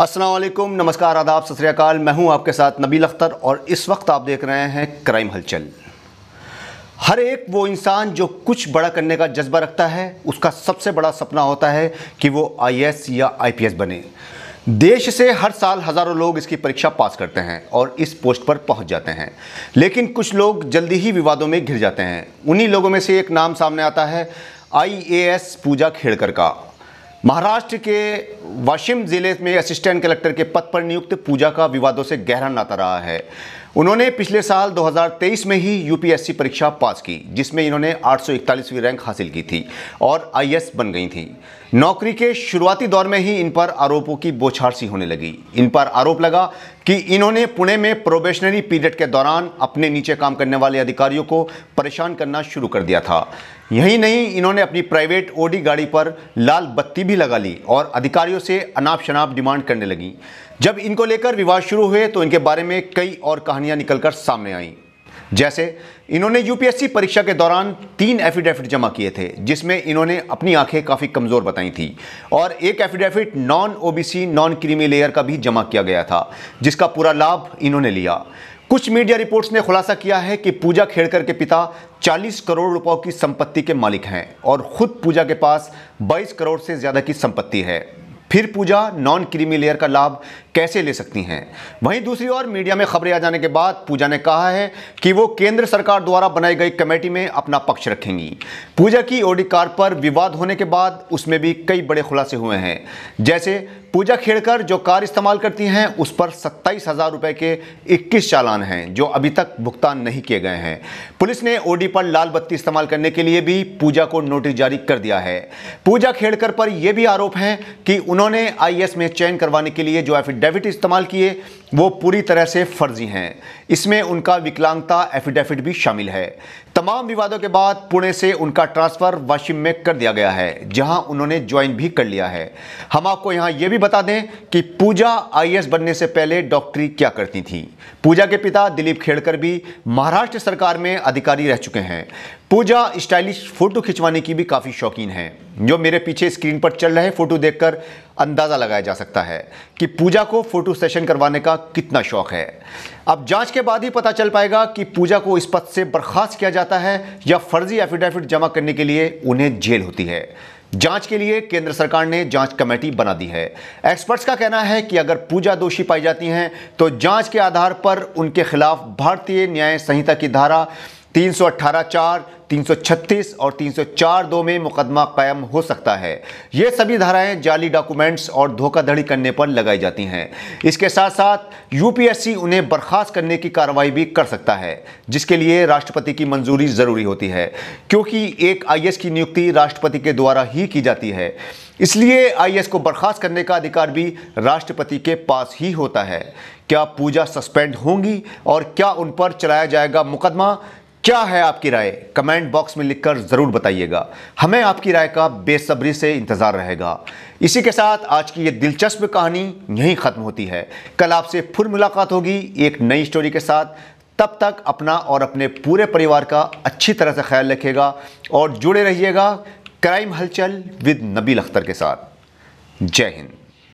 असलकुम नमस्कार आदाब सत श्रीकाल मैं हूं आपके साथ नबील अख्तर और इस वक्त आप देख रहे हैं क्राइम हलचल हर एक वो इंसान जो कुछ बड़ा करने का जज्बा रखता है उसका सबसे बड़ा सपना होता है कि वो आईएएस या आईपीएस बने देश से हर साल हज़ारों लोग इसकी परीक्षा पास करते हैं और इस पोस्ट पर पहुंच जाते हैं लेकिन कुछ लोग जल्दी ही विवादों में घिर जाते हैं उन्हीं लोगों में से एक नाम सामने आता है एस पूजा खेड़कर का महाराष्ट्र के वाशिम ज़िले में असिस्टेंट कलेक्टर के पद पर नियुक्त पूजा का विवादों से गहरा नाता रहा है उन्होंने पिछले साल 2023 में ही यूपीएससी परीक्षा पास की जिसमें इन्होंने 841वीं रैंक हासिल की थी और आईएएस बन गई थी नौकरी के शुरुआती दौर में ही इन पर आरोपों की बोछार सी होने लगी इन पर आरोप लगा कि इन्होंने पुणे में प्रोबेशनरी पीरियड के दौरान अपने नीचे काम करने वाले अधिकारियों को परेशान करना शुरू कर दिया था यही नहीं इन्होंने अपनी प्राइवेट ओडी गाड़ी पर लाल बत्ती भी लगा ली और अधिकारियों से अनाप शनाप डिमांड करने लगी जब इनको लेकर विवाद शुरू हुए तो इनके बारे में कई और कहानियां निकलकर सामने आईं जैसे इन्होंने यूपीएससी परीक्षा के दौरान तीन एफिडेविट जमा किए थे जिसमें इन्होंने अपनी आंखें काफ़ी कमज़ोर बताई थी और एक affidavit non OBC non creamy layer का भी जमा किया गया था जिसका पूरा लाभ इन्होंने लिया कुछ मीडिया रिपोर्ट्स ने खुलासा किया है कि पूजा खेड़कर के पिता 40 करोड़ रुपयों की संपत्ति के मालिक हैं और खुद पूजा के पास 22 करोड़ से ज़्यादा की संपत्ति है फिर पूजा नॉन क्रीमी लेयर का लाभ कैसे ले सकती हैं वहीं दूसरी ओर मीडिया में खबरें आ जाने के बाद पूजा ने कहा है कि वो केंद्र सरकार द्वारा बनाई गई कमेटी में अपना पक्ष रखेंगी पूजा की ओडी कार पर विवाद होने के बाद उसमें भी कई बड़े खुलासे हुए हैं जैसे पूजा खेड़कर जो कार इस्तेमाल करती हैं उस पर सत्ताईस हज़ार रुपये के 21 चालान हैं जो अभी तक भुगतान नहीं किए गए हैं पुलिस ने ओडी पर लाल बत्ती इस्तेमाल करने के लिए भी पूजा को नोटिस जारी कर दिया है पूजा खेड़कर पर यह भी आरोप है कि उन्होंने आई में चयन करवाने के लिए जो एफिडेविट एफिडेविट इस्तेमाल किए वो पूरी तरह से फर्जी हैं इसमें उनका विकलांगता एफिडेविट भी शामिल है तमाम विवादों के बाद पुणे से उनका ट्रांसफ़र वाशिम में कर दिया गया है जहां उन्होंने ज्वाइन भी कर लिया है हम आपको यहां यह भी बता दें कि पूजा आईएएस बनने से पहले डॉक्टरी क्या करती थी पूजा के पिता दिलीप खेड़कर भी महाराष्ट्र सरकार में अधिकारी रह चुके हैं पूजा स्टाइलिश फ़ोटो खिंचवाने की भी काफ़ी शौकीन है जो मेरे पीछे स्क्रीन पर चल रहे फ़ोटो देखकर अंदाज़ा लगाया जा सकता है कि पूजा को फोटो सेशन करवाने का कितना शौक है अब जांच के बाद ही पता चल पाएगा कि पूजा को इस पद से बर्खास्त किया जाता है या फर्जी एफिडेविट जमा करने के लिए उन्हें जेल होती है जांच के लिए केंद्र सरकार ने जांच कमेटी बना दी है एक्सपर्ट्स का कहना है कि अगर पूजा दोषी पाई जाती हैं तो जांच के आधार पर उनके खिलाफ भारतीय न्याय संहिता की धारा तीन सौ अट्ठारह चार तीन सौ छत्तीस और तीन सौ चार दो में मुकदमा कायम हो सकता है ये सभी धाराएं जाली डॉक्यूमेंट्स और धोखाधड़ी करने पर लगाई जाती हैं इसके साथ साथ यूपीएससी उन्हें बर्खास्त करने की कार्रवाई भी कर सकता है जिसके लिए राष्ट्रपति की मंजूरी ज़रूरी होती है क्योंकि एक आई की नियुक्ति राष्ट्रपति के द्वारा ही की जाती है इसलिए आई को बर्खास्त करने का अधिकार भी राष्ट्रपति के पास ही होता है क्या पूजा सस्पेंड होंगी और क्या उन पर चलाया जाएगा मुकदमा क्या है आपकी राय कमेंट बॉक्स में लिखकर ज़रूर बताइएगा हमें आपकी राय का बेसब्री से इंतज़ार रहेगा इसी के साथ आज की ये दिलचस्प कहानी यहीं ख़त्म होती है कल आपसे फिर मुलाकात होगी एक नई स्टोरी के साथ तब तक अपना और अपने पूरे परिवार का अच्छी तरह से ख्याल रखिएगा और जुड़े रहिएगा क्राइम हलचल विद नबील अख्तर के साथ जय हिंद